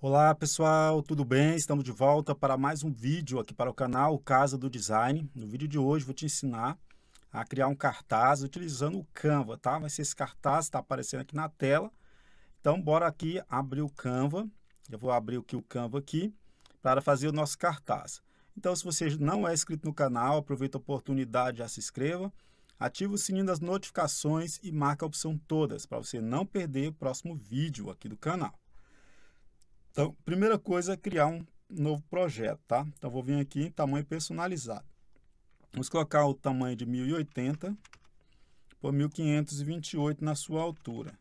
Olá pessoal, tudo bem? Estamos de volta para mais um vídeo aqui para o canal Casa do Design. No vídeo de hoje vou te ensinar a criar um cartaz utilizando o Canva, tá? Vai ser esse cartaz, está aparecendo aqui na tela. Então bora aqui abrir o Canva. Eu vou abrir aqui o Canva aqui para fazer o nosso cartaz. Então se você não é inscrito no canal, aproveita a oportunidade, já se inscreva. Ativa o sininho das notificações e marca a opção todas para você não perder o próximo vídeo aqui do canal. Então, primeira coisa é criar um novo projeto, tá? Então, vou vir aqui em tamanho personalizado. Vamos colocar o tamanho de 1080 por 1528 na sua altura.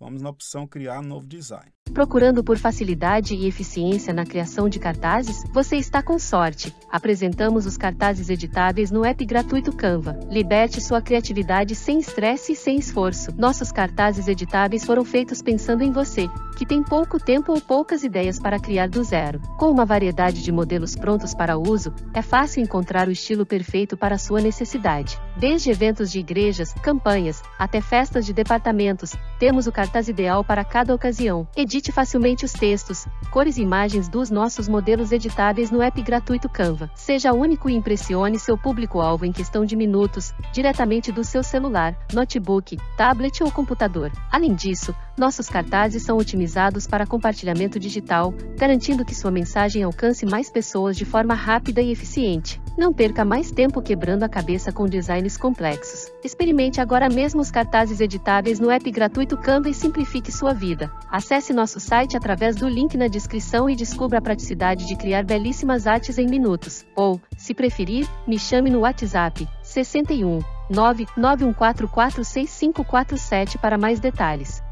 Vamos na opção criar novo design. Procurando por facilidade e eficiência na criação de cartazes, você está com sorte. Apresentamos os cartazes editáveis no app gratuito Canva. Liberte sua criatividade sem estresse e sem esforço. Nossos cartazes editáveis foram feitos pensando em você, que tem pouco tempo ou poucas ideias para criar do zero. Com uma variedade de modelos prontos para uso, é fácil encontrar o estilo perfeito para sua necessidade. Desde eventos de igrejas, campanhas, até festas de departamentos, temos o cartaz ideal para cada ocasião. Edite Edite facilmente os textos, cores e imagens dos nossos modelos editáveis no app gratuito Canva. Seja único e impressione seu público-alvo em questão de minutos, diretamente do seu celular, notebook, tablet ou computador. Além disso, nossos cartazes são otimizados para compartilhamento digital, garantindo que sua mensagem alcance mais pessoas de forma rápida e eficiente. Não perca mais tempo quebrando a cabeça com designs complexos. Experimente agora mesmo os cartazes editáveis no app gratuito Canva e simplifique sua vida. Acesse nosso site através do link na descrição e descubra a praticidade de criar belíssimas artes em minutos. Ou, se preferir, me chame no WhatsApp 61 991446547 para mais detalhes.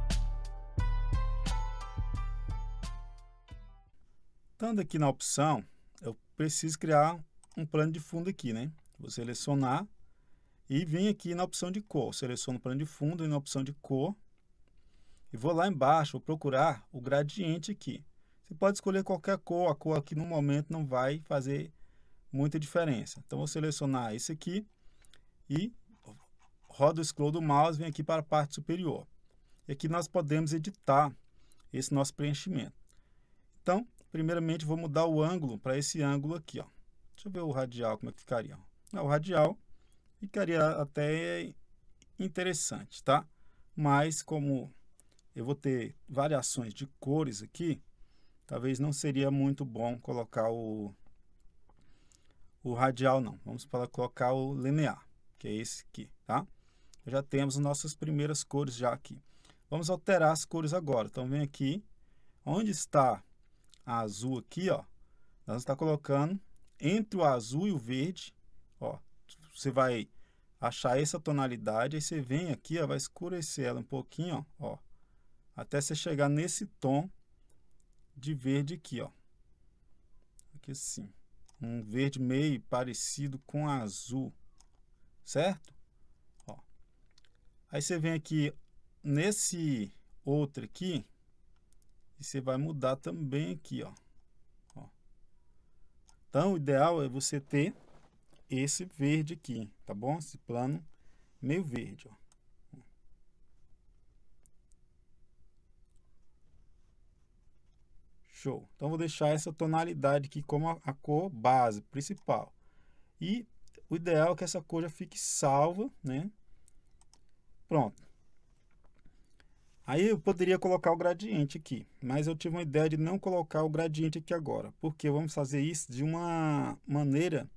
Estando aqui na opção, eu preciso criar um plano de fundo aqui, né? Vou selecionar e vim aqui na opção de cor. Seleciono o plano de fundo e na opção de cor. E vou lá embaixo, vou procurar o gradiente aqui. Você pode escolher qualquer cor, a cor aqui no momento não vai fazer muita diferença. Então, vou selecionar esse aqui e rodo o scroll do mouse, vem aqui para a parte superior. E aqui nós podemos editar esse nosso preenchimento. Então, primeiramente vou mudar o ângulo para esse ângulo aqui. Ó. Deixa eu ver o radial, como é que ficaria. Ó. É o radial ficaria até interessante, tá? Mas como eu vou ter variações de cores aqui, talvez não seria muito bom colocar o, o radial não. Vamos para colocar o linear, que é esse aqui, tá? Já temos nossas primeiras cores já aqui. Vamos alterar as cores agora. Então, vem aqui. Onde está azul aqui, ó, nós então, está colocando entre o azul e o verde, ó, você vai achar essa tonalidade, aí você vem aqui, ó, vai escurecer ela um pouquinho, ó, ó até você chegar nesse tom de verde aqui, ó, aqui assim, um verde meio parecido com azul, certo? Ó, aí você vem aqui nesse outro aqui, e você vai mudar também aqui, ó. ó. Então, o ideal é você ter esse verde aqui, tá bom? Esse plano meio verde, ó. Show. Então, vou deixar essa tonalidade aqui como a, a cor base, principal. E o ideal é que essa cor já fique salva, né? Pronto. Aí eu poderia colocar o gradiente aqui, mas eu tive uma ideia de não colocar o gradiente aqui agora, porque vamos fazer isso de uma maneira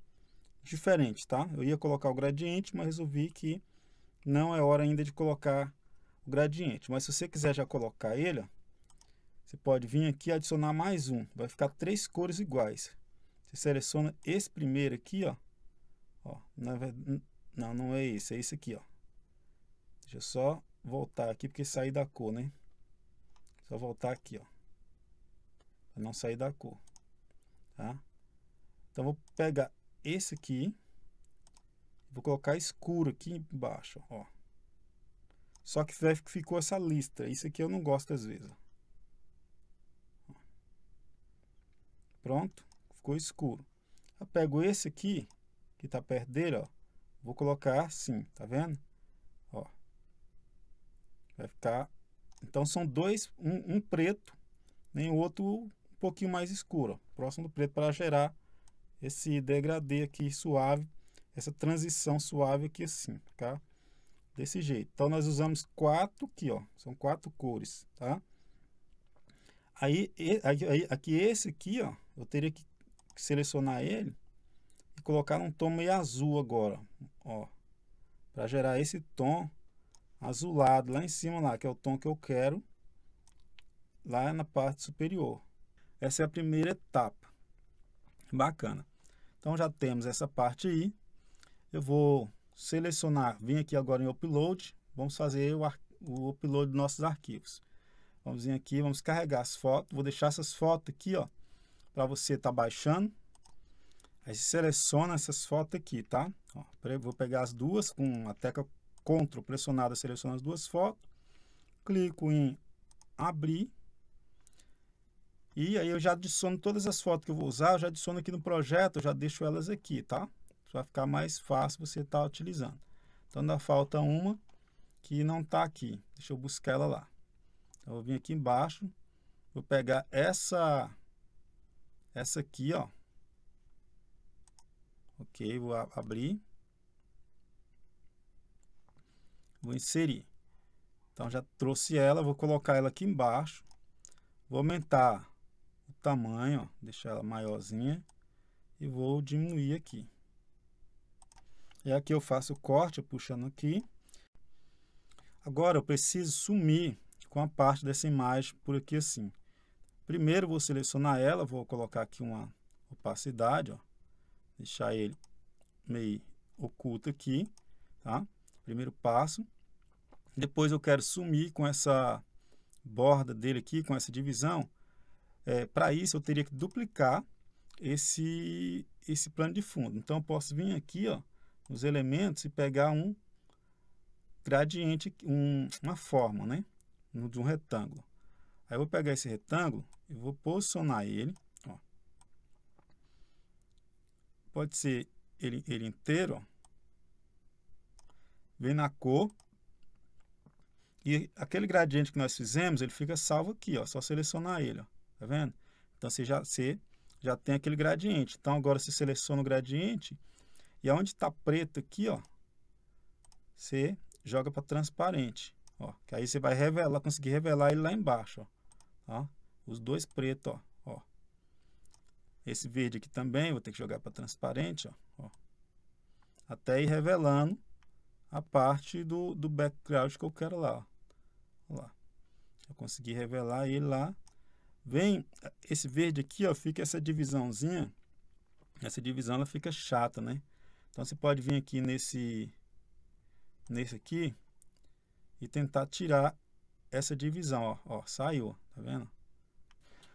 diferente, tá? Eu ia colocar o gradiente, mas resolvi que não é hora ainda de colocar o gradiente. Mas se você quiser já colocar ele, você pode vir aqui e adicionar mais um. Vai ficar três cores iguais. Você seleciona esse primeiro aqui, ó. ó não, não, não é esse, é esse aqui, ó. Deixa eu só voltar aqui porque sair da cor, né? Só voltar aqui, ó. Para não sair da cor, tá? Então vou pegar esse aqui, vou colocar escuro aqui embaixo, ó. Só que ficou essa listra. Isso aqui eu não gosto às vezes. Ó. Pronto, ficou escuro. Eu pego esse aqui, que tá perto dele, ó. Vou colocar assim, tá vendo? Vai ficar. Então são dois, um, um preto né, e o outro um pouquinho mais escuro, ó, próximo do preto, para gerar esse degradê aqui suave, essa transição suave aqui assim, tá? Desse jeito. Então nós usamos quatro aqui, ó, são quatro cores, tá? Aí, aí aqui esse aqui, ó, eu teria que selecionar ele e colocar um tom meio azul agora, ó, para gerar esse tom azulado lá em cima, lá, que é o tom que eu quero, lá na parte superior. Essa é a primeira etapa. Bacana. Então, já temos essa parte aí. Eu vou selecionar, vim aqui agora em Upload, vamos fazer o, o upload dos nossos arquivos. Vamos vir aqui, vamos carregar as fotos, vou deixar essas fotos aqui, ó, para você estar tá baixando. Aí seleciona essas fotos aqui, tá? Ó, vou pegar as duas com a tecla CTRL pressionado seleciono as duas fotos, clico em abrir e aí eu já adiciono todas as fotos que eu vou usar, eu já adiciono aqui no projeto, eu já deixo elas aqui, tá? Vai ficar mais fácil você estar tá utilizando. Então dá falta uma que não está aqui, deixa eu buscar ela lá. Então, eu vou vir aqui embaixo, vou pegar essa, essa aqui, ó. Ok, vou abrir Vou inserir. Então já trouxe ela, vou colocar ela aqui embaixo. Vou aumentar o tamanho, ó, deixar ela maiorzinha e vou diminuir aqui. E é aqui eu faço o corte, puxando aqui. Agora eu preciso sumir com a parte dessa imagem por aqui assim. Primeiro vou selecionar ela, vou colocar aqui uma opacidade, ó, deixar ele meio oculto aqui, tá? Primeiro passo. Depois eu quero sumir com essa borda dele aqui, com essa divisão. É, Para isso, eu teria que duplicar esse, esse plano de fundo. Então, eu posso vir aqui ó, nos elementos e pegar um gradiente, um, uma forma, né? De um retângulo. Aí eu vou pegar esse retângulo, eu vou posicionar ele. Ó. Pode ser ele, ele inteiro, ó vem na cor. E aquele gradiente que nós fizemos, ele fica salvo aqui, ó. Só selecionar ele, ó. Tá vendo? Então, você já, você já tem aquele gradiente. Então, agora você seleciona o gradiente e aonde está preto aqui, ó, você joga para transparente, ó. Que aí você vai revelar, conseguir revelar ele lá embaixo, ó. Os dois pretos, ó, ó. Esse verde aqui também, vou ter que jogar para transparente, ó, ó. Até ir revelando a parte do, do background que eu quero lá. Ó. lá. Eu consegui revelar ele lá. Vem esse verde aqui, ó, fica essa divisãozinha. Essa divisão ela fica chata, né? Então você pode vir aqui nesse nesse aqui e tentar tirar essa divisão, ó, ó saiu, tá vendo?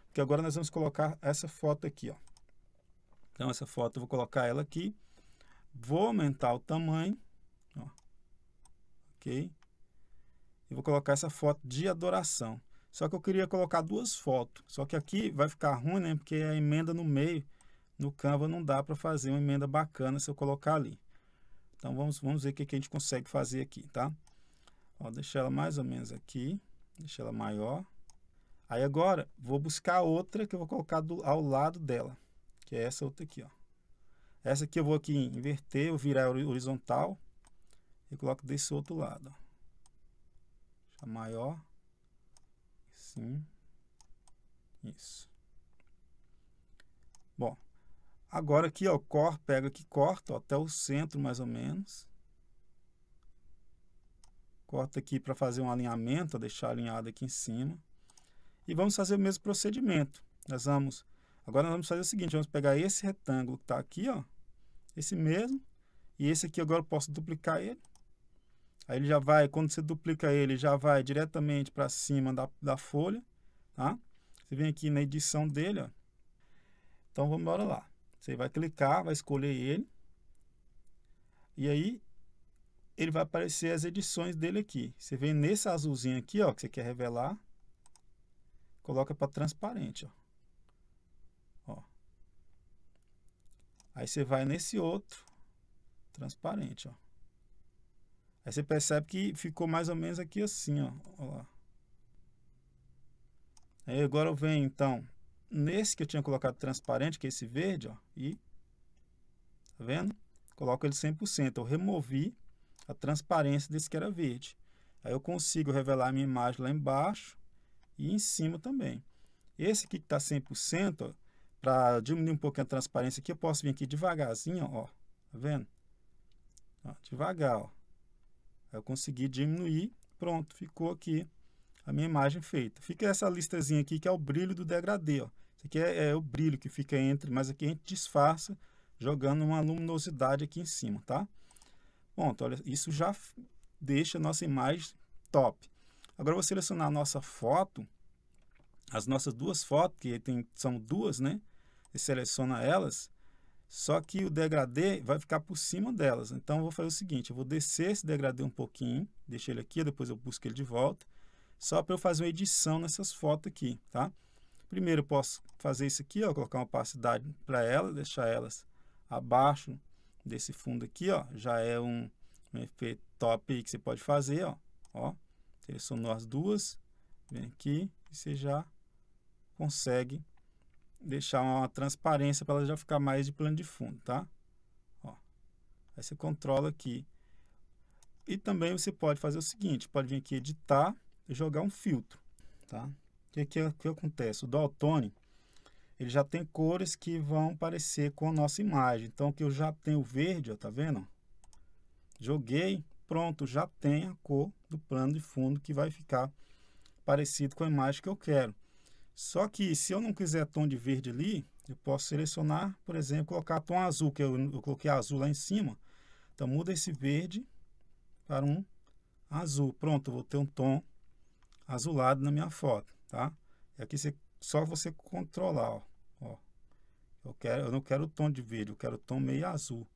Porque agora nós vamos colocar essa foto aqui, ó. Então essa foto eu vou colocar ela aqui. Vou aumentar o tamanho ok? E vou colocar essa foto de adoração. Só que eu queria colocar duas fotos. Só que aqui vai ficar ruim, né? Porque a emenda no meio, no Canva, não dá para fazer uma emenda bacana se eu colocar ali. Então, vamos, vamos ver o que, a gente consegue fazer aqui, tá? Ó, deixar ela mais ou menos aqui. Deixa ela maior. Aí, agora, vou buscar outra que eu vou colocar do, ao lado dela. Que é essa outra aqui, ó. Essa aqui eu vou aqui inverter, eu virar horizontal e coloco desse outro lado. Deixa maior. Sim. Isso. Bom, agora aqui, ó, cor, pega aqui, corta ó, até o centro mais ou menos. Corta aqui para fazer um alinhamento, ó, deixar alinhado aqui em cima. E vamos fazer o mesmo procedimento. Nós vamos, agora nós vamos fazer o seguinte, vamos pegar esse retângulo que está aqui, ó, esse mesmo, e esse aqui agora eu posso duplicar ele Aí ele já vai, quando você duplica ele, já vai diretamente para cima da, da folha, tá? Você vem aqui na edição dele, ó. Então, vamos embora lá. Você vai clicar, vai escolher ele. E aí, ele vai aparecer as edições dele aqui. Você vem nesse azulzinho aqui, ó, que você quer revelar. Coloca para transparente, ó. ó. Aí você vai nesse outro, transparente, ó. Aí você percebe que ficou mais ou menos aqui assim, ó. Aí agora eu venho, então, nesse que eu tinha colocado transparente, que é esse verde, ó, e... Tá vendo? Coloco ele 100%. Eu removi a transparência desse que era verde. Aí eu consigo revelar a minha imagem lá embaixo e em cima também. Esse aqui que está 100%, para diminuir um pouquinho a transparência aqui, eu posso vir aqui devagarzinho, ó. Tá vendo? Ó, devagar, ó. Eu consegui diminuir, pronto, ficou aqui a minha imagem feita. Fica essa listazinha aqui que é o brilho do degradê. Ó. Isso aqui é, é o brilho que fica entre, mas aqui a gente disfarça jogando uma luminosidade aqui em cima, tá? Pronto, olha, isso já deixa a nossa imagem top. Agora vou selecionar a nossa foto, as nossas duas fotos, que tem, são duas, né? E seleciona elas só que o degradê vai ficar por cima delas. Então, eu vou fazer o seguinte, eu vou descer esse degradê um pouquinho, deixar ele aqui, depois eu busco ele de volta, só para eu fazer uma edição nessas fotos aqui, tá? Primeiro, eu posso fazer isso aqui, ó, colocar uma opacidade para ela, deixar elas abaixo desse fundo aqui, ó, já é um, um efeito top que você pode fazer, ó, ó, selecionou as duas, vem aqui e você já consegue deixar uma transparência para ela já ficar mais de plano de fundo, tá? Ó. Aí você controla aqui. E também você pode fazer o seguinte, pode vir aqui editar e jogar um filtro, tá? O que, que, que acontece? O Tone, ele já tem cores que vão parecer com a nossa imagem. Então, que eu já tenho verde, ó, tá vendo? Joguei, pronto, já tem a cor do plano de fundo que vai ficar parecido com a imagem que eu quero. Só que se eu não quiser tom de verde ali, eu posso selecionar, por exemplo, colocar tom azul, que eu, eu coloquei azul lá em cima. Então muda esse verde para um azul. Pronto, eu vou ter um tom azulado na minha foto, tá? E aqui você, só você controlar, ó. ó. Eu, quero, eu não quero o tom de verde, eu quero o tom meio azul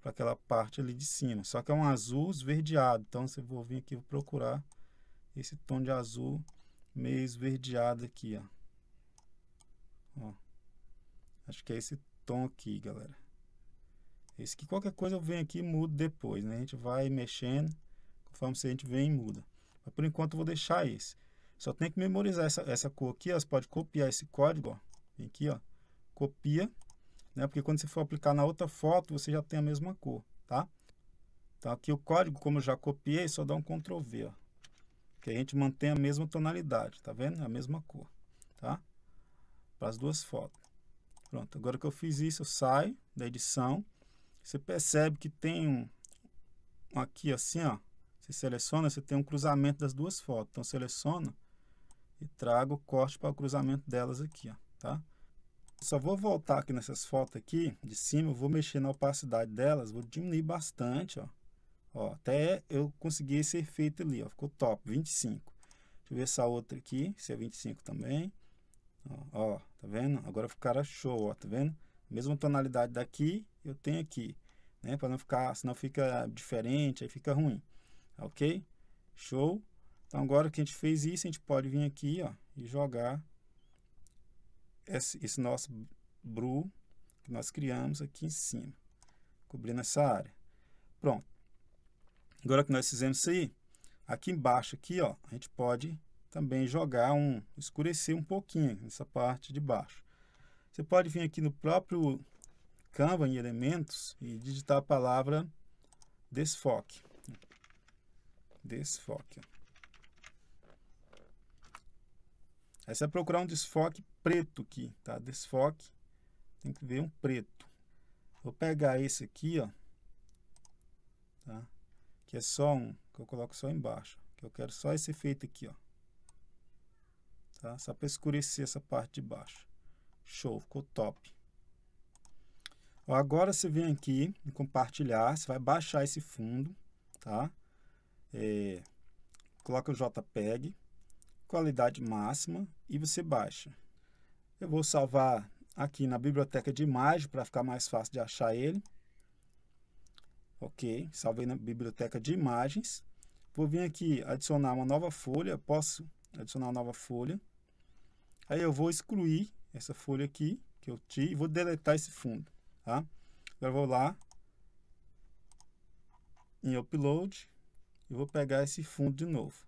para aquela parte ali de cima. Só que é um azul esverdeado, então você vou vir aqui vou procurar esse tom de azul meio esverdeado aqui, ó. ó. Acho que é esse tom aqui, galera. Esse que qualquer coisa eu venho aqui e mudo depois, né? A gente vai mexendo, conforme a gente vem e muda. Mas por enquanto eu vou deixar esse. Só tem que memorizar essa, essa cor aqui, ó. Você pode copiar esse código, ó. Vem aqui, ó. Copia, né? Porque quando você for aplicar na outra foto, você já tem a mesma cor, tá? Então aqui o código, como eu já copiei, só dá um Ctrl V, ó que a gente mantém a mesma tonalidade, tá vendo? A mesma cor, tá? Para as duas fotos. Pronto, agora que eu fiz isso, eu saio da edição. Você percebe que tem um, um aqui assim, ó. Você seleciona, você tem um cruzamento das duas fotos. Então, seleciona e trago o corte para o cruzamento delas aqui, ó, tá? Só vou voltar aqui nessas fotos aqui de cima, eu vou mexer na opacidade delas, vou diminuir bastante, ó. Ó, até eu consegui esse efeito ali, ó, ficou top, 25. Deixa eu ver essa outra aqui, se é 25 também. Ó, ó tá vendo? Agora ficará show, ó, tá vendo? Mesma tonalidade daqui, eu tenho aqui, né? Para não ficar, senão fica diferente, aí fica ruim. Tá OK? Show. Então agora que a gente fez isso, a gente pode vir aqui, ó, e jogar esse, esse nosso blue que nós criamos aqui em cima, cobrindo essa área. Pronto. Agora que nós fizemos isso aí, aqui embaixo aqui, ó, a gente pode também jogar um, escurecer um pouquinho nessa parte de baixo. Você pode vir aqui no próprio Canva em elementos e digitar a palavra desfoque. Desfoque. Aí você vai procurar um desfoque preto aqui, tá? Desfoque, tem que ver um preto. Vou pegar esse aqui, ó. Tá? que é só um, que eu coloco só embaixo, que eu quero só esse efeito aqui, ó. Tá? Só para escurecer essa parte de baixo. Show, ficou top. Ó, agora você vem aqui em compartilhar, você vai baixar esse fundo, tá? É, coloca o JPEG, qualidade máxima e você baixa. Eu vou salvar aqui na biblioteca de imagem para ficar mais fácil de achar ele. Ok, salvei na biblioteca de imagens. Vou vir aqui adicionar uma nova folha, posso adicionar uma nova folha. Aí eu vou excluir essa folha aqui que eu tive e vou deletar esse fundo, tá? Agora vou lá em upload e vou pegar esse fundo de novo.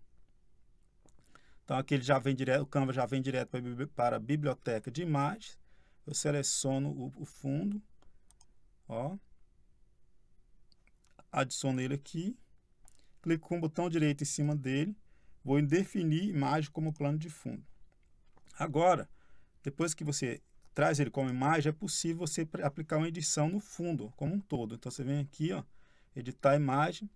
Então aqui ele já vem direto, o Canva já vem direto para a biblioteca de imagens. Eu seleciono o, o fundo, ó, adiciono ele aqui, clico com o botão direito em cima dele, vou definir imagem como plano de fundo. Agora, depois que você traz ele como imagem, é possível você aplicar uma edição no fundo, como um todo. Então, você vem aqui, ó, editar a imagem,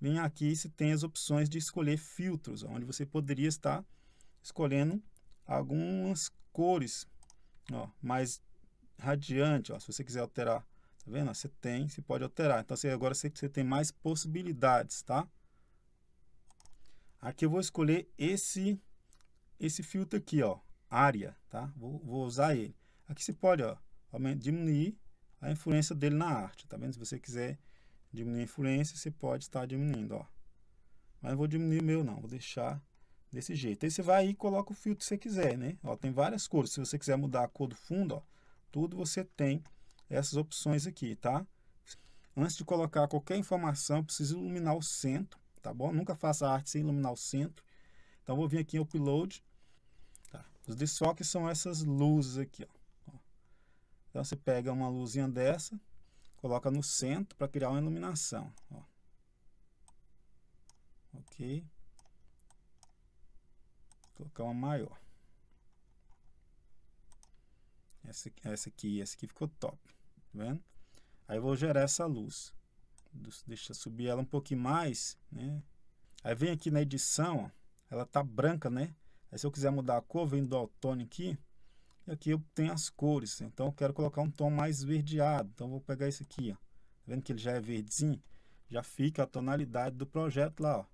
vem aqui e você tem as opções de escolher filtros, ó, onde você poderia estar escolhendo algumas cores ó, mais radiante. Ó, se você quiser alterar Tá vendo? Você tem, você pode alterar. Então, você, agora você, você tem mais possibilidades, tá? Aqui eu vou escolher esse, esse filtro aqui, ó. Área, tá? Vou, vou usar ele. Aqui você pode, ó, diminuir a influência dele na arte, tá vendo? Se você quiser diminuir a influência, você pode estar diminuindo, ó. Mas vou diminuir o meu não, vou deixar desse jeito. Aí você vai e coloca o filtro que você quiser, né? Ó, tem várias cores. Se você quiser mudar a cor do fundo, ó, tudo você tem essas opções aqui, tá? Antes de colocar qualquer informação, preciso iluminar o centro, tá bom? Nunca faça arte sem iluminar o centro. Então, vou vir aqui em Upload. Tá? Os desfoques são essas luzes aqui, ó. Então, você pega uma luzinha dessa, coloca no centro para criar uma iluminação, ó. Ok. Vou colocar uma maior. Essa, essa aqui, essa aqui ficou top vendo? Aí eu vou gerar essa luz. Deixa eu subir ela um pouquinho mais, né? Aí vem aqui na edição, ó, ela tá branca, né? Aí se eu quiser mudar a cor, vem do autone aqui, e aqui eu tenho as cores, então eu quero colocar um tom mais verdeado, então vou pegar esse aqui, ó. Tá vendo que ele já é verdezinho? Já fica a tonalidade do projeto lá, ó.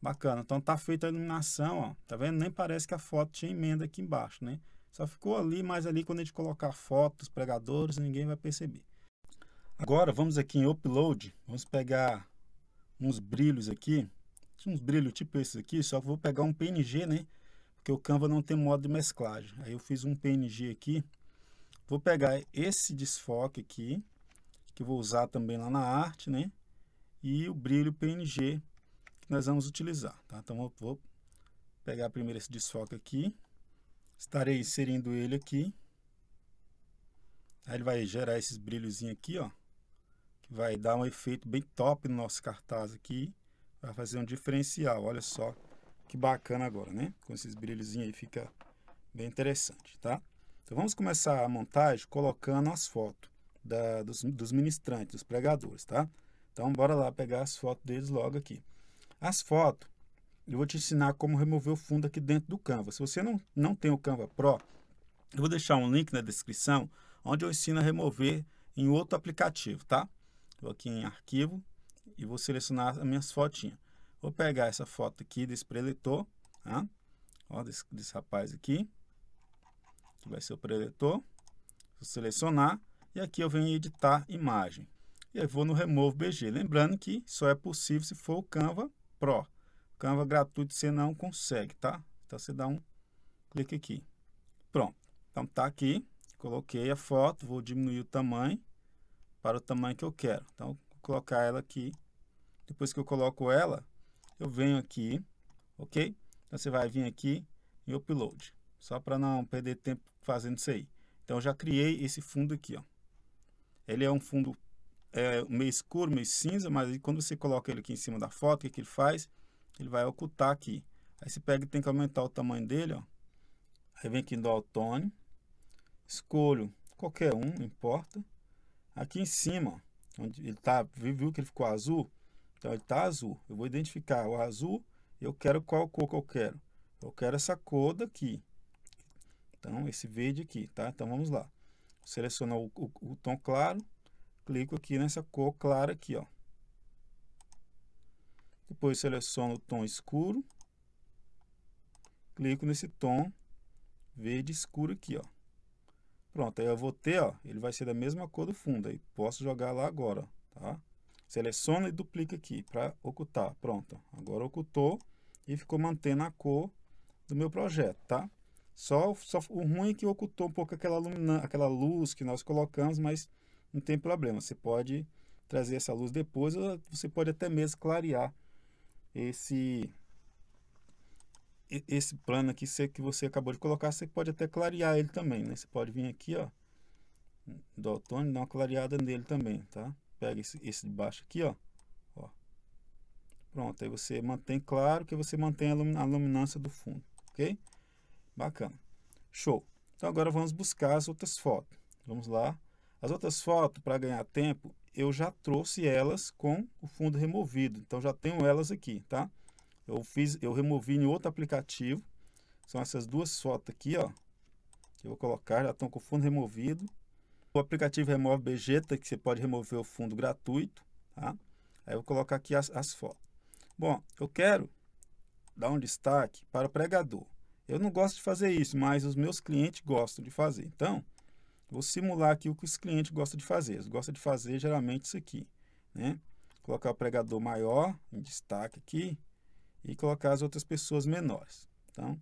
Bacana, então tá feita a iluminação, ó. Tá vendo? Nem parece que a foto tinha emenda aqui embaixo, né? Só ficou ali, mas ali quando a gente colocar fotos, pregadores, ninguém vai perceber. Agora vamos aqui em upload, vamos pegar uns brilhos aqui, uns brilhos tipo esses aqui, só que vou pegar um PNG, né? Porque o Canva não tem modo de mesclagem. Aí eu fiz um PNG aqui. Vou pegar esse desfoque aqui, que eu vou usar também lá na arte, né? E o brilho PNG que nós vamos utilizar, tá? Então eu vou pegar primeiro esse desfoque aqui, Estarei inserindo ele aqui. Aí ele vai gerar esses brilhos aqui, ó. Que vai dar um efeito bem top no nosso cartaz aqui. Vai fazer um diferencial, olha só. Que bacana agora, né? Com esses brilhos aí fica bem interessante, tá? Então vamos começar a montagem colocando as fotos da, dos, dos ministrantes, dos pregadores, tá? Então bora lá pegar as fotos deles logo aqui. As fotos eu vou te ensinar como remover o fundo aqui dentro do Canva. Se você não, não tem o Canva Pro, eu vou deixar um link na descrição onde eu ensino a remover em outro aplicativo, tá? Vou aqui em arquivo e vou selecionar as minhas fotinhas. Vou pegar essa foto aqui desse preletor, tá? Ó, desse, desse rapaz aqui, que vai ser o preletor. Vou selecionar e aqui eu venho editar imagem. E eu vou no Remove BG. Lembrando que só é possível se for o Canva Pro. Canva gratuito você não consegue, tá? Então você dá um clique aqui. Pronto. Então tá aqui, coloquei a foto, vou diminuir o tamanho para o tamanho que eu quero. Então vou colocar ela aqui. Depois que eu coloco ela, eu venho aqui, ok? Então você vai vir aqui em upload, só para não perder tempo fazendo isso aí. Então eu já criei esse fundo aqui, ó. Ele é um fundo é, meio escuro, meio cinza, mas quando você coloca ele aqui em cima da foto, o que, que ele faz? ele vai ocultar aqui. Aí você pega e tem que aumentar o tamanho dele, ó. Aí vem aqui no Altone, escolho qualquer um, não importa. Aqui em cima, onde ele tá, viu que ele ficou azul? Então ele tá azul. Eu vou identificar o azul, eu quero qual cor que eu quero. Eu quero essa cor daqui. Então esse verde aqui, tá? Então vamos lá. Seleciono o, o, o tom claro, clico aqui nessa cor clara aqui, ó. Depois seleciono o tom escuro. Clico nesse tom verde escuro aqui, ó. Pronto, aí eu vou ter, ó, ele vai ser da mesma cor do fundo, aí posso jogar lá agora, tá? Seleciona e duplica aqui para ocultar, pronto. Agora ocultou e ficou mantendo a cor do meu projeto, tá? Só, só o ruim é que ocultou um pouco aquela, lumina, aquela luz que nós colocamos, mas não tem problema, você pode trazer essa luz depois, ou você pode até mesmo clarear esse esse plano aqui que você acabou de colocar, você pode até clarear ele também, né? Você pode vir aqui, ó, do outono, dar uma clareada nele também, tá? Pega esse, esse de baixo aqui, ó, ó. Pronto, aí você mantém claro que você mantém a, lumin a luminância do fundo, ok? Bacana. Show. Então agora vamos buscar as outras fotos. Vamos lá. As outras fotos, para ganhar tempo, eu já trouxe elas com o fundo removido. Então já tenho elas aqui, tá? Eu fiz, eu removi em outro aplicativo. São essas duas fotos aqui, ó. Que eu vou colocar, já estão com o fundo removido. O aplicativo remove Begeta, que você pode remover o fundo gratuito, tá? Aí eu vou colocar aqui as, as fotos. Bom, eu quero dar um destaque para o pregador. Eu não gosto de fazer isso, mas os meus clientes gostam de fazer. Então, Vou simular aqui o que os clientes gostam de fazer. Eles gostam de fazer geralmente isso aqui, né? Colocar o pregador maior em destaque aqui e colocar as outras pessoas menores. Então,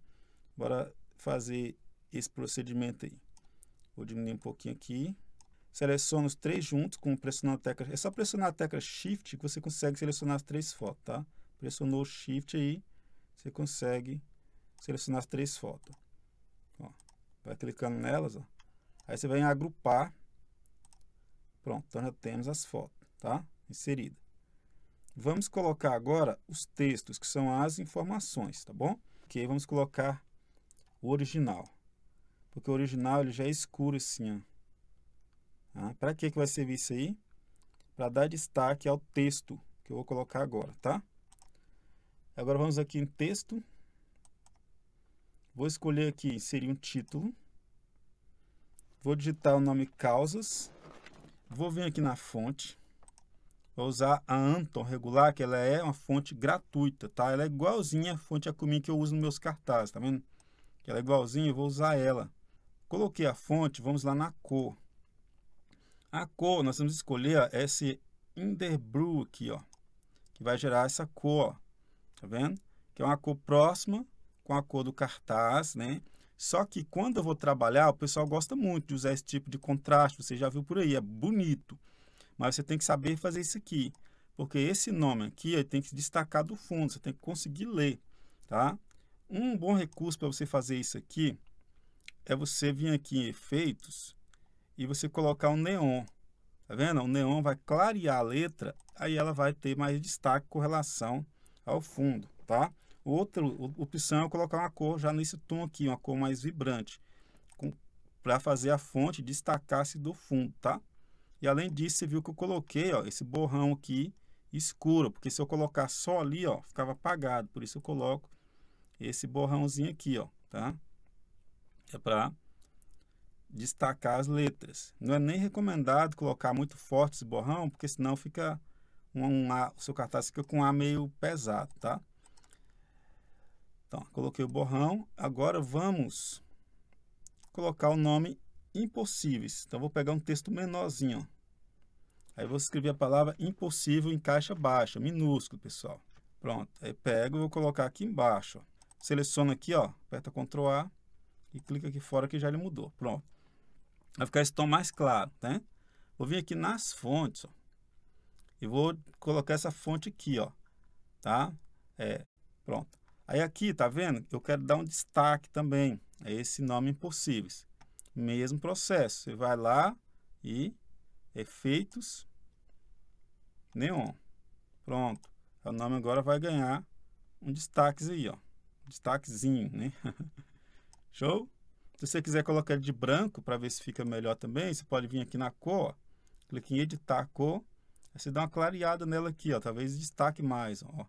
bora fazer esse procedimento aí. Vou diminuir um pouquinho aqui. Seleciono os três juntos com pressionando a tecla. É só pressionar a tecla Shift que você consegue selecionar as três fotos, tá? Pressionou o Shift aí, você consegue selecionar as três fotos. Ó, vai clicando nelas, ó. Aí você vai em agrupar. Pronto, então já temos as fotos, tá? Inserida. Vamos colocar agora os textos, que são as informações, tá bom? Ok, vamos colocar o original. Porque o original ele já é escuro assim, ó. Ah, tá? Para que, que vai servir isso aí? Para dar destaque ao texto que eu vou colocar agora, tá? Agora vamos aqui em texto. Vou escolher aqui, inserir um título. Vou digitar o nome causas. Vou vir aqui na fonte. Vou usar a Anton regular, que ela é uma fonte gratuita, tá? Ela é igualzinha à fonte Akumin que eu uso nos meus cartazes, tá vendo? Ela é igualzinha, eu vou usar ela. Coloquei a fonte, vamos lá na cor. A cor, nós vamos escolher ó, esse Inderbrew aqui, ó. Que vai gerar essa cor, ó, tá vendo? Que é uma cor próxima com a cor do cartaz, né? Só que quando eu vou trabalhar, o pessoal gosta muito de usar esse tipo de contraste, você já viu por aí, é bonito. Mas você tem que saber fazer isso aqui, porque esse nome aqui tem que se destacar do fundo, você tem que conseguir ler, tá? Um bom recurso para você fazer isso aqui é você vir aqui em efeitos e você colocar um neon. Tá vendo? O neon vai clarear a letra, aí ela vai ter mais destaque com relação ao fundo, tá? Outra opção é colocar uma cor já nesse tom aqui, uma cor mais vibrante, para fazer a fonte destacar-se do fundo, tá? E além disso, você viu que eu coloquei ó, esse borrão aqui escuro, porque se eu colocar só ali, ó, ficava apagado, por isso eu coloco esse borrãozinho aqui, ó, tá? É para destacar as letras. Não é nem recomendado colocar muito forte esse borrão, porque senão fica um, um o seu cartaz fica com um A meio pesado, tá? Então, coloquei o borrão. Agora vamos colocar o nome impossíveis. Então, vou pegar um texto menorzinho. Aí, vou escrever a palavra impossível em caixa baixa, minúsculo, pessoal. Pronto. Aí, pego e vou colocar aqui embaixo. Seleciono aqui, ó, aperta Ctrl A e clica aqui fora que já ele mudou. Pronto. Vai ficar esse tom mais claro, né? Vou vir aqui nas fontes, ó, e vou colocar essa fonte aqui, ó, tá? É, pronto. Aí aqui, tá vendo? Eu quero dar um destaque também a esse nome impossíveis. Mesmo processo. Você vai lá e efeitos neon. Pronto. O nome agora vai ganhar um destaque aí, ó. Destaquezinho, né? Show? Se você quiser colocar ele de branco para ver se fica melhor também, você pode vir aqui na cor, ó. clique em editar a cor, aí você dá uma clareada nela aqui, ó, talvez destaque mais, ó.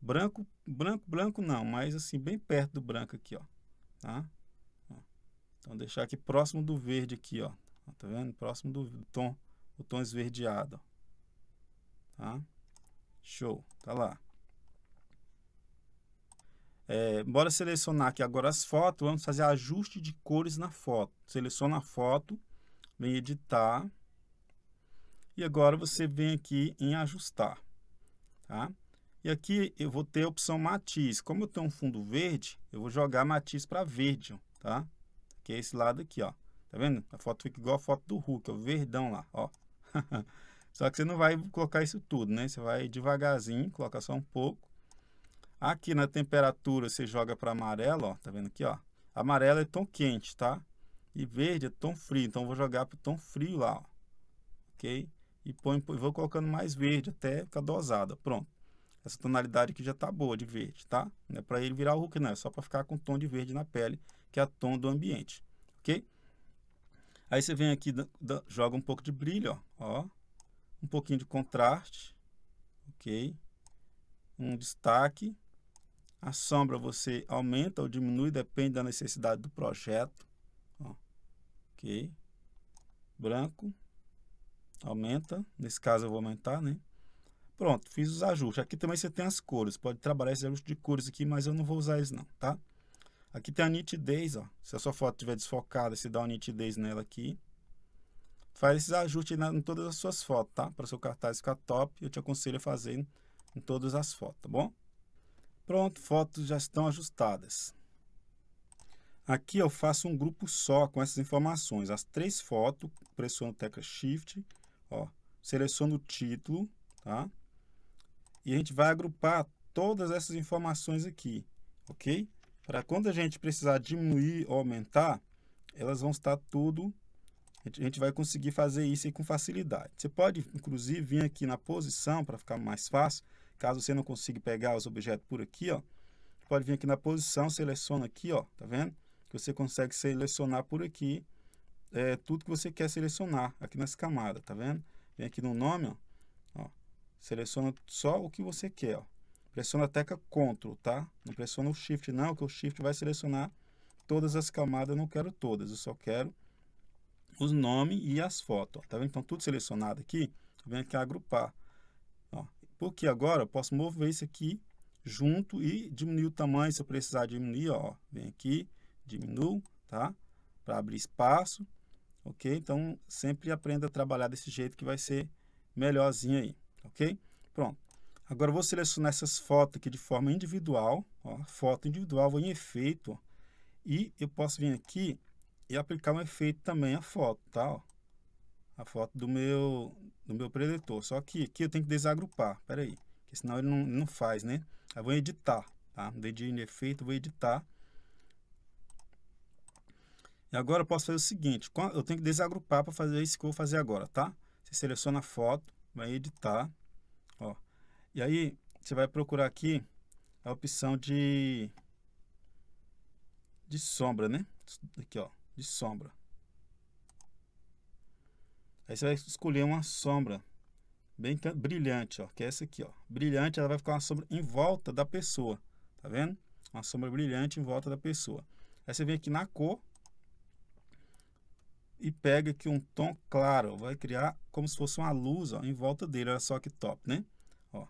Branco, branco, branco não, mas assim, bem perto do branco aqui, ó. Tá? Então, deixar aqui próximo do verde aqui, ó. Tá vendo? Próximo do tom, o tom esverdeado, ó. Tá? Show, tá lá. É, bora selecionar aqui agora as fotos, vamos fazer ajuste de cores na foto. Seleciona a foto, vem editar. E agora você vem aqui em ajustar, tá? E aqui eu vou ter a opção matiz. Como eu tenho um fundo verde, eu vou jogar matiz para verde, tá? Que é esse lado aqui, ó. Tá vendo? A foto fica igual a foto do Hulk, ó, é o verdão lá, ó. só que você não vai colocar isso tudo, né? Você vai devagarzinho, coloca só um pouco. Aqui na temperatura você joga para amarelo, ó. Tá vendo aqui, ó? Amarelo é tom quente, tá? E verde é tom frio, então vou jogar para tom frio lá, ó. Ok? E põe, vou colocando mais verde até ficar dosada. Pronto essa tonalidade que já está boa de verde, tá? Não é para ele virar Hulk, não, é só para ficar com tom de verde na pele, que é o tom do ambiente, ok? Aí você vem aqui, joga um pouco de brilho, ó, ó, um pouquinho de contraste, ok? Um destaque, a sombra você aumenta ou diminui, depende da necessidade do projeto, ó, ok? Branco, aumenta, nesse caso eu vou aumentar, né? Pronto, fiz os ajustes. Aqui também você tem as cores. Pode trabalhar esse ajuste de cores aqui, mas eu não vou usar isso não, tá? Aqui tem a nitidez, ó. Se a sua foto estiver desfocada, você dá uma nitidez nela aqui. Faz esses ajustes em todas as suas fotos, tá? Para o seu cartaz ficar top, eu te aconselho a fazer em todas as fotos, tá bom? Pronto, fotos já estão ajustadas. Aqui eu faço um grupo só com essas informações. As três fotos, pressiono tecla Shift, ó, seleciono o título, tá? e a gente vai agrupar todas essas informações aqui, ok? Para quando a gente precisar diminuir ou aumentar, elas vão estar tudo, a gente vai conseguir fazer isso com facilidade. Você pode, inclusive, vir aqui na posição, para ficar mais fácil, caso você não consiga pegar os objetos por aqui, ó, pode vir aqui na posição, seleciona aqui, ó, tá vendo? Que você consegue selecionar por aqui é, tudo que você quer selecionar aqui nessa camada, tá vendo? Vem aqui no nome, ó, seleciona só o que você quer. Ó. Pressiona a tecla CTRL, tá? Não pressiona o SHIFT não, que o SHIFT vai selecionar todas as camadas, eu não quero todas, eu só quero os nomes e as fotos. Tá vendo? Então, tudo selecionado aqui, eu venho aqui agrupar. Ó. Porque agora eu posso mover isso aqui junto e diminuir o tamanho, se eu precisar diminuir, ó, vem aqui, diminuo, tá? Para abrir espaço, ok? Então, sempre aprenda a trabalhar desse jeito que vai ser melhorzinho aí ok? Pronto. Agora vou selecionar essas fotos aqui de forma individual, ó, foto individual, vou em efeito, ó, e eu posso vir aqui e aplicar um efeito também à foto, tá? Ó, a foto do meu, do meu preletor, só que aqui eu tenho que desagrupar, Pera aí, que senão ele não, não faz, né? Aí vou editar, tá? Dedinho em efeito, vou editar. E agora eu posso fazer o seguinte, eu tenho que desagrupar para fazer isso que eu vou fazer agora, tá? Você seleciona a foto, vai editar, ó. E aí você vai procurar aqui a opção de de sombra, né? Aqui, ó, de sombra. Aí você vai escolher uma sombra bem brilhante, ó, que é essa aqui, ó. Brilhante, ela vai ficar uma sombra em volta da pessoa, tá vendo? Uma sombra brilhante em volta da pessoa. Aí você vem aqui na cor, e pega aqui um tom claro, vai criar como se fosse uma luz ó, em volta dele, olha só que top, né? Ó,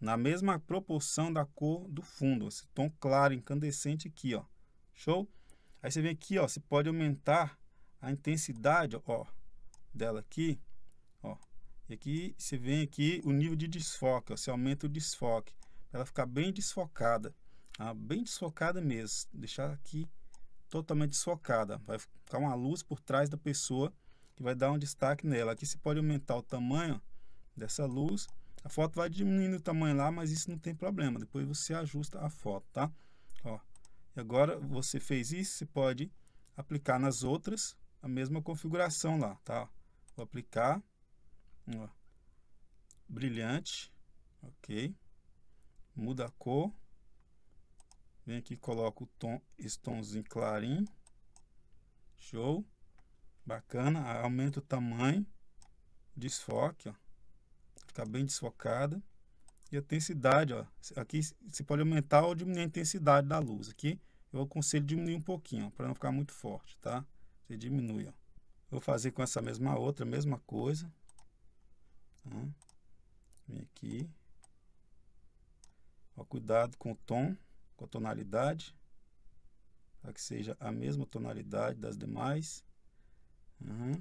na mesma proporção da cor do fundo, esse tom claro, incandescente aqui, ó, show? Aí você vem aqui, ó, você pode aumentar a intensidade, ó, dela aqui, ó, e aqui você vem aqui o nível de desfoque, ó, você aumenta o desfoque, para ela ficar bem desfocada, tá? bem desfocada mesmo, deixar aqui totalmente desfocada. Vai ficar uma luz por trás da pessoa que vai dar um destaque nela. Aqui você pode aumentar o tamanho dessa luz. A foto vai diminuindo o tamanho lá, mas isso não tem problema. Depois você ajusta a foto, tá? Ó, e agora você fez isso, você pode aplicar nas outras a mesma configuração lá, tá? Vou aplicar, ó, brilhante, ok? Muda a cor, Vem aqui, coloco o tom, esse tomzinho clarinho. Show. Bacana. Aumenta o tamanho. Desfoque, ó. Fica bem desfocada. E a intensidade, ó. Aqui você pode aumentar ou diminuir a intensidade da luz. Aqui eu aconselho diminuir um pouquinho, para não ficar muito forte, tá? Você diminui, ó. Vou fazer com essa mesma outra, mesma coisa. Tá? Vem aqui. Ó, cuidado com o tom com a tonalidade, para que seja a mesma tonalidade das demais. Uhum.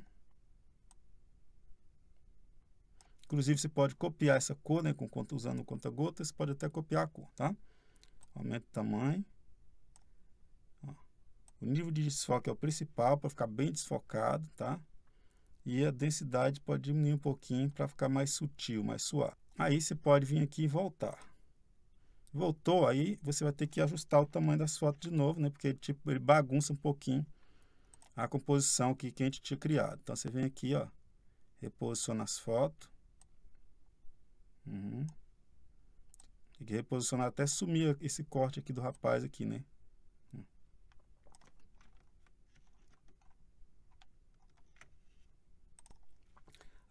Inclusive, você pode copiar essa cor, né, com, usando o conta-gota, você pode até copiar a cor, tá? Aumenta o tamanho. Ó. O nível de desfoque é o principal, para ficar bem desfocado, tá? E a densidade pode diminuir um pouquinho para ficar mais sutil, mais suave. Aí você pode vir aqui e voltar. Voltou, aí você vai ter que ajustar o tamanho das fotos de novo, né? Porque ele, tipo, ele bagunça um pouquinho a composição que, que a gente tinha criado. Então, você vem aqui, ó, reposiciona as fotos. Uhum. Tem que reposicionar até sumir esse corte aqui do rapaz aqui, né?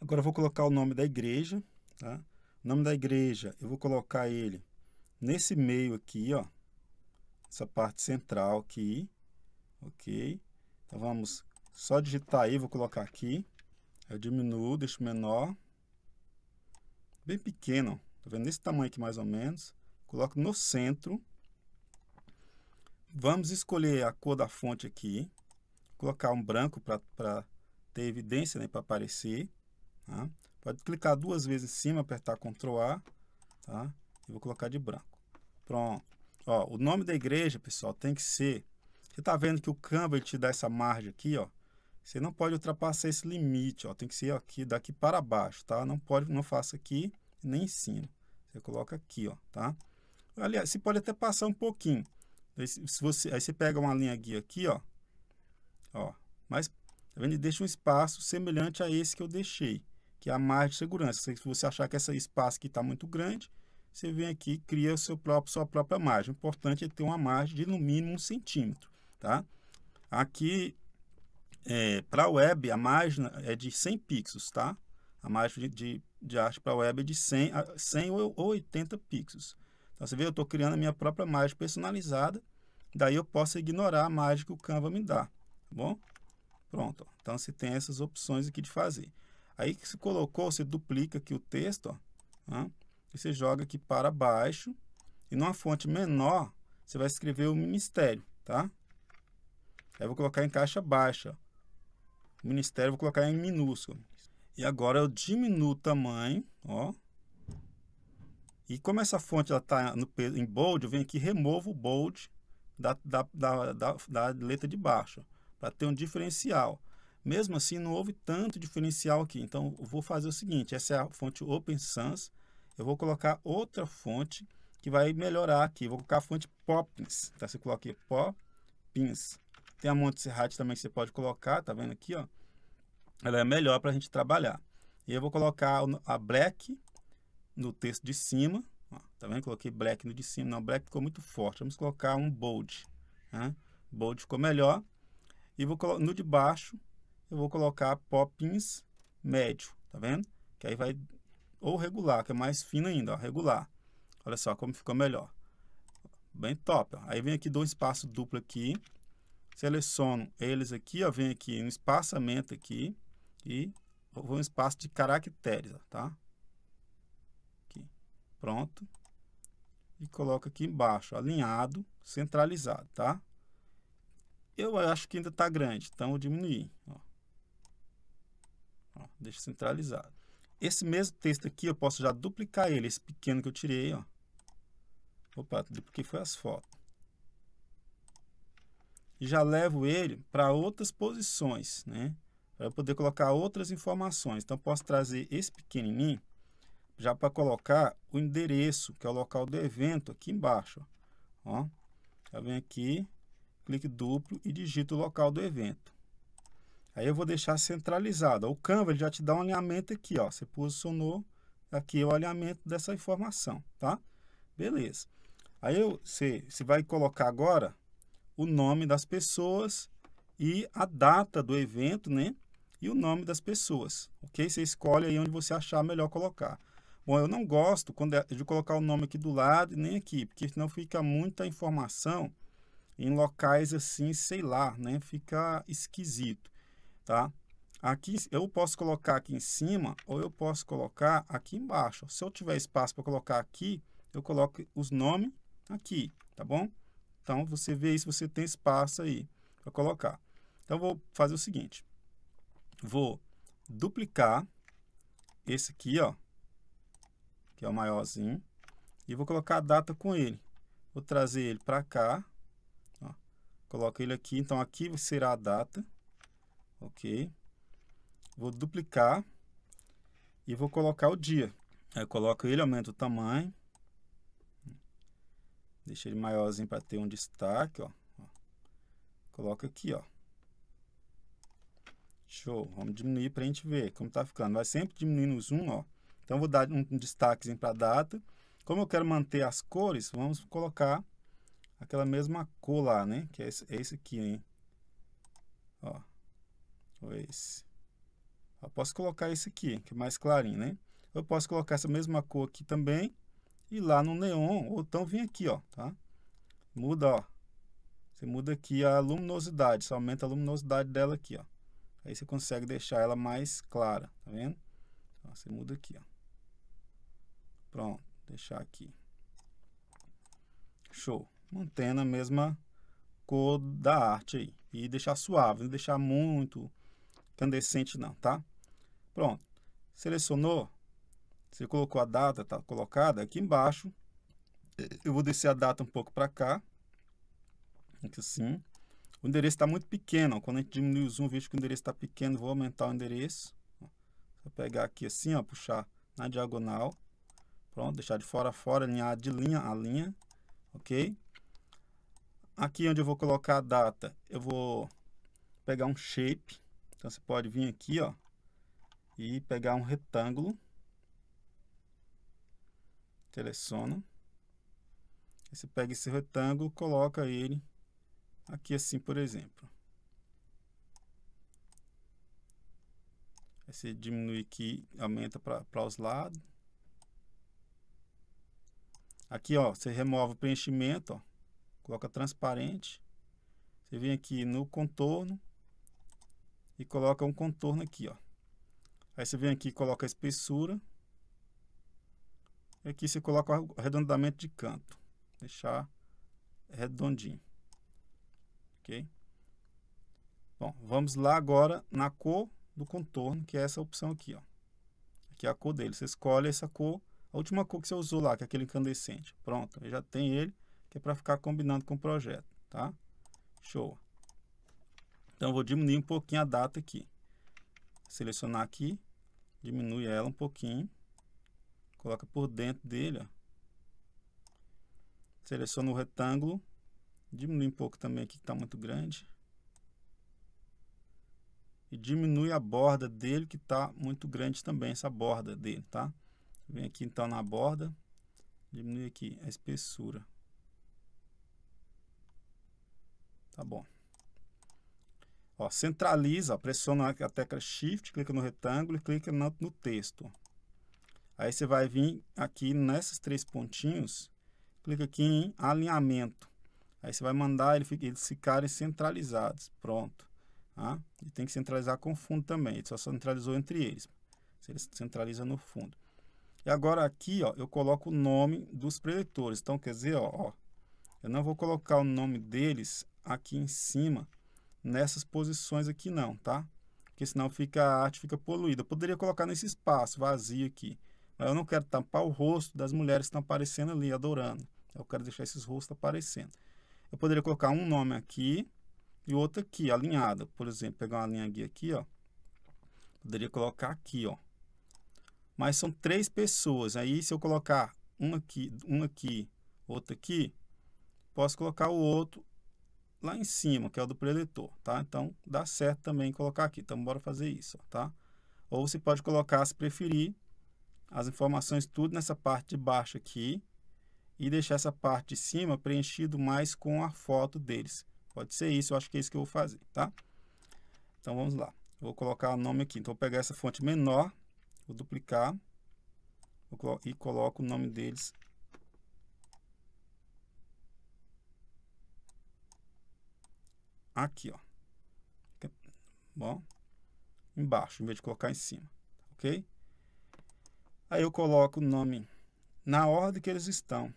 Agora eu vou colocar o nome da igreja, tá? O nome da igreja, eu vou colocar ele nesse meio aqui, ó, essa parte central aqui, ok? Então vamos só digitar aí, vou colocar aqui, eu diminuo, deixo menor, bem pequeno, tá vendo? Nesse tamanho aqui mais ou menos, coloco no centro, vamos escolher a cor da fonte aqui, colocar um branco para ter evidência, né, para aparecer, tá? Pode clicar duas vezes em cima, apertar Ctrl A, tá? vou colocar de branco. Pronto. Ó, o nome da igreja, pessoal, tem que ser... Você tá vendo que o Canva te dá essa margem aqui, ó. Você não pode ultrapassar esse limite, ó. Tem que ser aqui, daqui para baixo, tá? Não pode, não faça aqui nem em cima. Você coloca aqui, ó, tá? Aliás, você pode até passar um pouquinho. Aí, se você, aí você pega uma linha guia aqui, ó. Ó, mas tá vendo? deixa um espaço semelhante a esse que eu deixei, que é a margem de segurança. Se você achar que esse espaço aqui está muito grande, você vem aqui e cria seu próprio, sua própria margem. O importante é ter uma margem de no mínimo um centímetro. Tá? Aqui, é, para a web, a margem é de 100 pixels. Tá? A margem de, de arte para a web é de 100, 100 ou 80 pixels. Então, você vê, eu estou criando a minha própria margem personalizada. Daí eu posso ignorar a margem que o Canva me dá. Tá bom? Pronto. Ó. Então, você tem essas opções aqui de fazer. Aí que se colocou, você duplica aqui o texto. Ó, e você joga aqui para baixo. E numa fonte menor, você vai escrever o ministério, tá? Aí eu vou colocar em caixa baixa. ministério vou colocar em minúsculo. E agora eu diminuo o tamanho, ó. E como essa fonte está em bold, eu venho aqui e removo o bold da, da, da, da, da letra de baixo, para ter um diferencial. Mesmo assim, não houve tanto diferencial aqui. Então, eu vou fazer o seguinte, essa é a fonte Open Sans, eu vou colocar outra fonte que vai melhorar aqui. Vou colocar a fonte Poppins, tá? Você coloca aqui Poppins. Tem a Montserrat também que você pode colocar, tá vendo aqui, ó? Ela é melhor para a gente trabalhar. E eu vou colocar a Black no texto de cima, ó, tá vendo? Coloquei Black no de cima, não, Black ficou muito forte. Vamos colocar um Bold, né? Bold ficou melhor. E vou no de baixo, eu vou colocar Poppins médio, tá vendo? Que aí vai ou regular, que é mais fino ainda, ó, regular. Olha só como ficou melhor. Bem top. Ó. Aí vem aqui, dou um espaço duplo aqui, seleciono eles aqui, ó, vem aqui no um espaçamento aqui e vou um espaço de caracteres, ó, tá? Aqui. Pronto. E coloco aqui embaixo, alinhado, centralizado, tá? Eu acho que ainda está grande, então eu diminuí, ó. Ó, deixa centralizado. Esse mesmo texto aqui, eu posso já duplicar ele, esse pequeno que eu tirei, ó. Opa, dupliquei foi as fotos. E já levo ele para outras posições, né? Para poder colocar outras informações. Então, posso trazer esse pequenininho já para colocar o endereço, que é o local do evento, aqui embaixo. Ó, já venho aqui, clique duplo e digito o local do evento. Aí eu vou deixar centralizado. O Canva já te dá um alinhamento aqui, ó. Você posicionou aqui o alinhamento dessa informação, tá? Beleza. Aí eu, você, você vai colocar agora o nome das pessoas e a data do evento, né? E o nome das pessoas, ok? Você escolhe aí onde você achar melhor colocar. Bom, eu não gosto quando é de colocar o nome aqui do lado e nem aqui, porque senão fica muita informação em locais assim, sei lá, né? Fica esquisito tá? Aqui eu posso colocar aqui em cima ou eu posso colocar aqui embaixo. Se eu tiver espaço para colocar aqui, eu coloco os nomes aqui, tá bom? Então, você vê se você tem espaço aí para colocar. Então, eu vou fazer o seguinte. Vou duplicar esse aqui, ó, que é o maiorzinho, e vou colocar a data com ele. Vou trazer ele para cá, coloca ele aqui, então aqui será a data, ok? Vou duplicar e vou colocar o dia. Aí eu coloco ele, aumento o tamanho. Deixa ele maiorzinho para ter um destaque, ó. Coloca aqui, ó. Show. Vamos diminuir para a gente ver como está ficando. Vai sempre diminuindo o zoom, ó. Então, vou dar um destaquezinho para a data. Como eu quero manter as cores, vamos colocar aquela mesma cor lá, né? Que é esse, é esse aqui, hein? Ó. Eu posso colocar esse aqui, que é mais clarinho, né? Eu posso colocar essa mesma cor aqui também. E lá no neon, ou então vem aqui, ó, tá? Muda, ó. Você muda aqui a luminosidade, você aumenta a luminosidade dela aqui, ó. Aí você consegue deixar ela mais clara, tá vendo? Então, você muda aqui, ó. Pronto, deixar aqui. Show. Mantendo a mesma cor da arte aí. E deixar suave, não deixar muito incandescente não, tá? Pronto. Selecionou, você colocou a data, tá colocada aqui embaixo. É, eu vou descer a data um pouco para cá, assim. O endereço está muito pequeno, quando a gente diminui o zoom, vejo que o endereço está pequeno, vou aumentar o endereço. Vou pegar aqui assim, ó, puxar na diagonal. Pronto, deixar de fora a fora, alinhar de linha a linha, ok? Aqui onde eu vou colocar a data, eu vou pegar um shape, então você pode vir aqui, ó, e pegar um retângulo. Seleciona. Você pega esse retângulo, coloca ele aqui assim, por exemplo. Aí você diminui aqui, aumenta para os lados. Aqui, ó, você remove o preenchimento, ó, coloca transparente. Você vem aqui no contorno, e coloca um contorno aqui, ó. Aí você vem aqui e coloca a espessura. E aqui você coloca o arredondamento de canto. Deixar redondinho. Ok? Bom, vamos lá agora na cor do contorno, que é essa opção aqui, ó. Aqui é a cor dele. Você escolhe essa cor, a última cor que você usou lá, que é aquele incandescente. Pronto, já tem ele, que é para ficar combinando com o projeto, tá? Show. Então, eu vou diminuir um pouquinho a data aqui. Selecionar aqui, diminui ela um pouquinho. Coloca por dentro dele, ó. Seleciona o retângulo. Diminui um pouco também aqui, que está muito grande. E diminui a borda dele, que está muito grande também, essa borda dele, tá? Vem aqui, então, na borda. Diminui aqui a espessura. Tá bom. Ó, centraliza, pressiona a tecla Shift, clica no retângulo e clica no, no texto. Aí você vai vir aqui nesses três pontinhos, clica aqui em alinhamento. Aí você vai mandar ele, eles ficarem centralizados. Pronto. Tá? E tem que centralizar com o fundo também. Ele só centralizou entre eles. Ele centraliza no fundo. E agora aqui, ó, eu coloco o nome dos preletores. Então, quer dizer, ó, ó, eu não vou colocar o nome deles aqui em cima, nessas posições aqui não, tá? Porque senão fica, a arte fica poluída. Eu poderia colocar nesse espaço vazio aqui. Mas eu não quero tampar o rosto das mulheres que estão aparecendo ali, adorando. Eu quero deixar esses rostos aparecendo. Eu poderia colocar um nome aqui e outro aqui, alinhado. Por exemplo, pegar uma linha guia aqui, ó. Poderia colocar aqui, ó. Mas são três pessoas. Aí, se eu colocar um aqui, um aqui, outro aqui, posso colocar o outro lá em cima, que é o do preletor, tá? Então, dá certo também colocar aqui. Então, bora fazer isso, ó, tá? Ou você pode colocar, se preferir, as informações tudo nessa parte de baixo aqui e deixar essa parte de cima preenchido mais com a foto deles. Pode ser isso, eu acho que é isso que eu vou fazer, tá? Então, vamos lá. Vou colocar o nome aqui. Então, vou pegar essa fonte menor, vou duplicar vou colo e coloco o nome deles aqui, ó. Bom, embaixo, em vez de colocar em cima, ok? Aí eu coloco o nome na ordem que eles estão,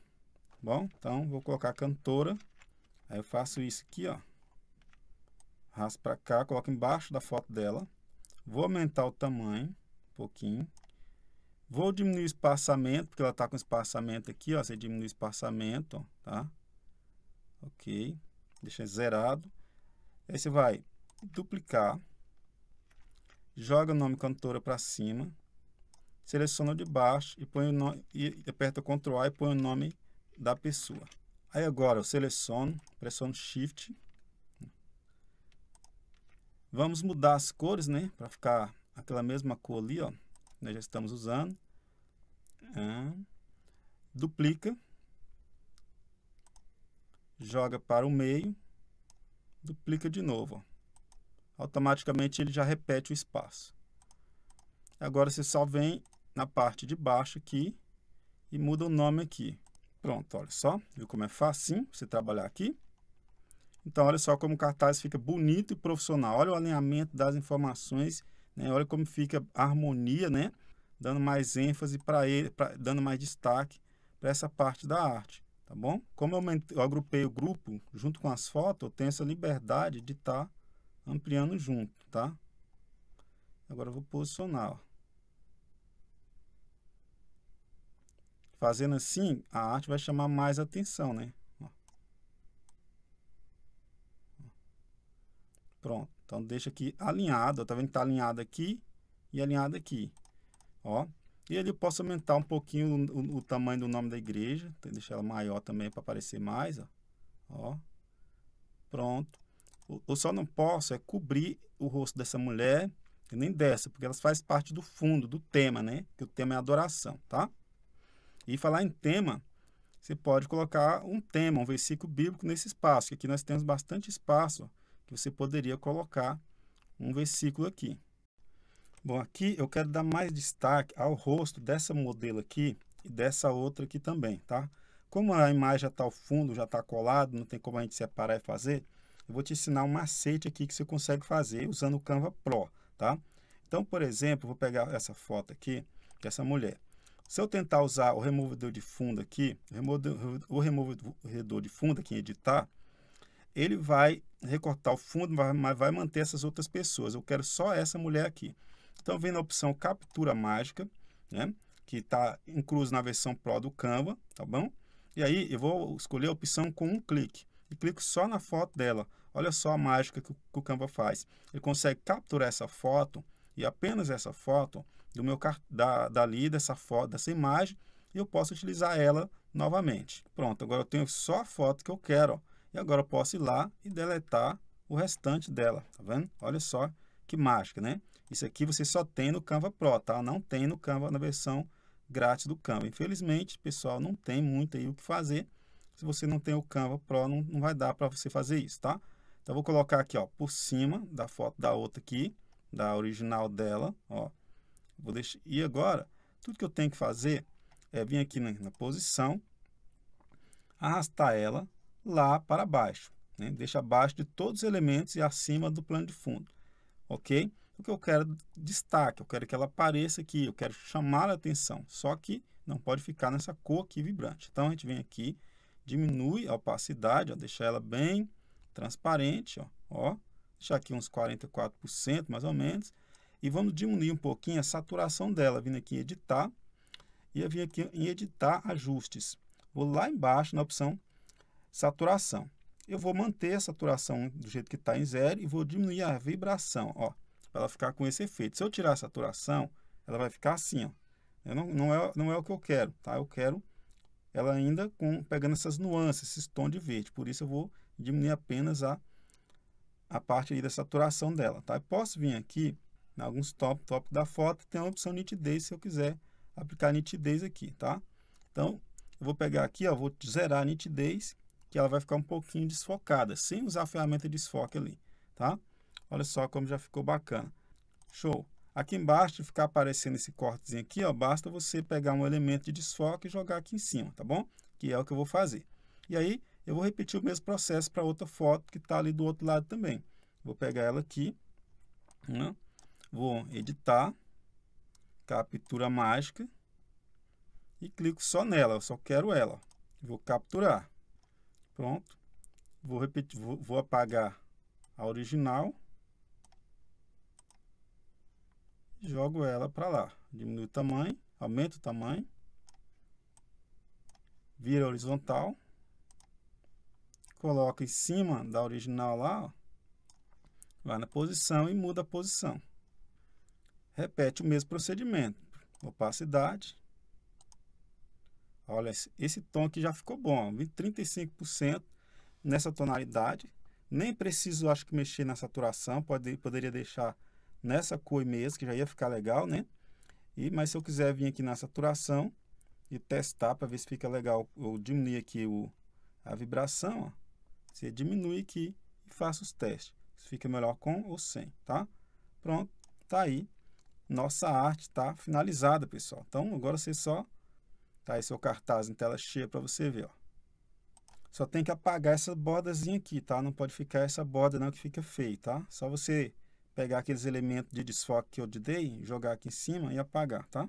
bom? Então, vou colocar cantora, aí eu faço isso aqui, ó. Raspo para cá, coloco embaixo da foto dela. Vou aumentar o tamanho um pouquinho. Vou diminuir o espaçamento, porque ela está com espaçamento aqui, ó. Você diminui o espaçamento, ó, tá? Ok. Deixa zerado. Aí você vai duplicar, joga o nome cantora para cima, seleciona o de baixo e, põe o nome, e aperta Ctrl A e põe o nome da pessoa. Aí agora eu seleciono, pressiono Shift. Vamos mudar as cores, né? Para ficar aquela mesma cor ali, ó. Nós já estamos usando. Ah, duplica. Joga para o meio duplica de novo. Ó. Automaticamente ele já repete o espaço. Agora você só vem na parte de baixo aqui e muda o nome aqui. Pronto, olha só, viu como é fácil você trabalhar aqui? Então, olha só como o cartaz fica bonito e profissional. Olha o alinhamento das informações, né? olha como fica a harmonia, né? dando mais ênfase para ele, pra, dando mais destaque para essa parte da arte. Tá bom? Como eu, eu agrupei o grupo junto com as fotos, eu tenho essa liberdade de estar tá ampliando junto, tá? Agora eu vou posicionar. Ó. Fazendo assim, a arte vai chamar mais atenção, né? Ó. Pronto. Então deixa aqui alinhado, ó, tá vendo que tá alinhado aqui e alinhado aqui. Ó, e ele posso aumentar um pouquinho o, o, o, tamanho do nome da igreja, deixar ela maior também para aparecer mais, ó. ó. Pronto. Eu só não posso é cobrir o rosto dessa mulher e nem dessa, porque elas faz parte do fundo, do tema, né? Que o tema é adoração, tá? E falar em tema, você pode colocar um tema, um versículo bíblico nesse espaço, que aqui nós temos bastante espaço ó, que você poderia colocar um versículo aqui. Bom, aqui eu quero dar mais destaque ao rosto dessa modelo aqui e dessa outra aqui também, tá? Como a imagem já está ao fundo, já está colado, não tem como a gente separar e fazer, eu vou te ensinar um macete aqui que você consegue fazer usando o Canva Pro, tá? Então, por exemplo, vou pegar essa foto aqui dessa é mulher. Se eu tentar usar o removedor de fundo aqui, o removedor de fundo aqui em editar, ele vai recortar o fundo, mas vai manter essas outras pessoas. Eu quero só essa mulher aqui. Estão vendo a opção captura mágica, né? Que está incluso na versão Pro do Canva, tá bom? E aí eu vou escolher a opção com um clique. E clico só na foto dela. Olha só a mágica que o Canva faz. Ele consegue capturar essa foto e apenas essa foto do meu da dali dessa foto dessa imagem e eu posso utilizar ela novamente pronto agora eu tenho só a foto que eu quero ó, e agora eu posso ir lá e deletar o restante dela tá vendo olha só que mágica né isso aqui você só tem no Canva Pro, tá? Não tem no Canva na versão grátis do Canva. Infelizmente, pessoal, não tem muito aí o que fazer. Se você não tem o Canva Pro, não, não vai dar para você fazer isso, tá? Então, vou colocar aqui, ó, por cima da foto da outra aqui, da original dela, ó. Vou deixar... E agora, tudo que eu tenho que fazer é vir aqui na, na posição, arrastar ela lá para baixo, né? Deixa abaixo de todos os elementos e acima do plano de fundo, ok? O que eu quero destaque, eu quero que ela apareça aqui, eu quero chamar a atenção. Só que não pode ficar nessa cor aqui vibrante. Então, a gente vem aqui, diminui a opacidade, ó, deixar ela bem transparente, ó, ó, deixar aqui uns 44% mais ou menos, e vamos diminuir um pouquinho a saturação dela, vindo aqui em editar, e eu vim aqui em editar ajustes. Vou lá embaixo na opção saturação. Eu vou manter a saturação do jeito que está em zero e vou diminuir a vibração, ó, para ela ficar com esse efeito. Se eu tirar a saturação, ela vai ficar assim, ó. Eu não, não, é, não é o que eu quero, tá? Eu quero ela ainda com, pegando essas nuances, esse tom de verde. Por isso eu vou diminuir apenas a, a parte aí da saturação dela, tá? Eu posso vir aqui em alguns top top da foto, tem a opção nitidez, se eu quiser aplicar nitidez aqui, tá? Então, eu vou pegar aqui, ó, vou zerar a nitidez, que ela vai ficar um pouquinho desfocada, sem usar a ferramenta de desfoque ali, Tá? Olha só como já ficou bacana. Show! Aqui embaixo ficar aparecendo esse cortezinho aqui, ó, basta você pegar um elemento de desfoque e jogar aqui em cima, tá bom? Que é o que eu vou fazer. E aí, eu vou repetir o mesmo processo para outra foto que está ali do outro lado também. Vou pegar ela aqui, né? vou editar, captura mágica e clico só nela, eu só quero ela. Vou capturar. Pronto. Vou repetir, vou, vou apagar a original jogo ela para lá. Diminuo o tamanho, aumento o tamanho, vira horizontal, coloca em cima da original lá, ó, vai na posição e muda a posição. Repete o mesmo procedimento. Opacidade. Olha, esse tom aqui já ficou bom, 35% nessa tonalidade. Nem preciso, acho que, mexer na saturação, pode, poderia deixar nessa cor mesmo, que já ia ficar legal, né? E, mas se eu quiser vir aqui na saturação e testar para ver se fica legal, ou diminuir aqui o, a vibração, ó. Você diminui aqui e faça os testes. Se fica melhor com ou sem, tá? Pronto, tá aí. Nossa arte tá finalizada, pessoal. Então, agora você só... Tá aí seu cartaz em tela cheia para você ver, ó. Só tem que apagar essa bordazinha aqui, tá? Não pode ficar essa borda não que fica feio, tá? Só você pegar aqueles elementos de desfoque que eu te dei, jogar aqui em cima e apagar, tá?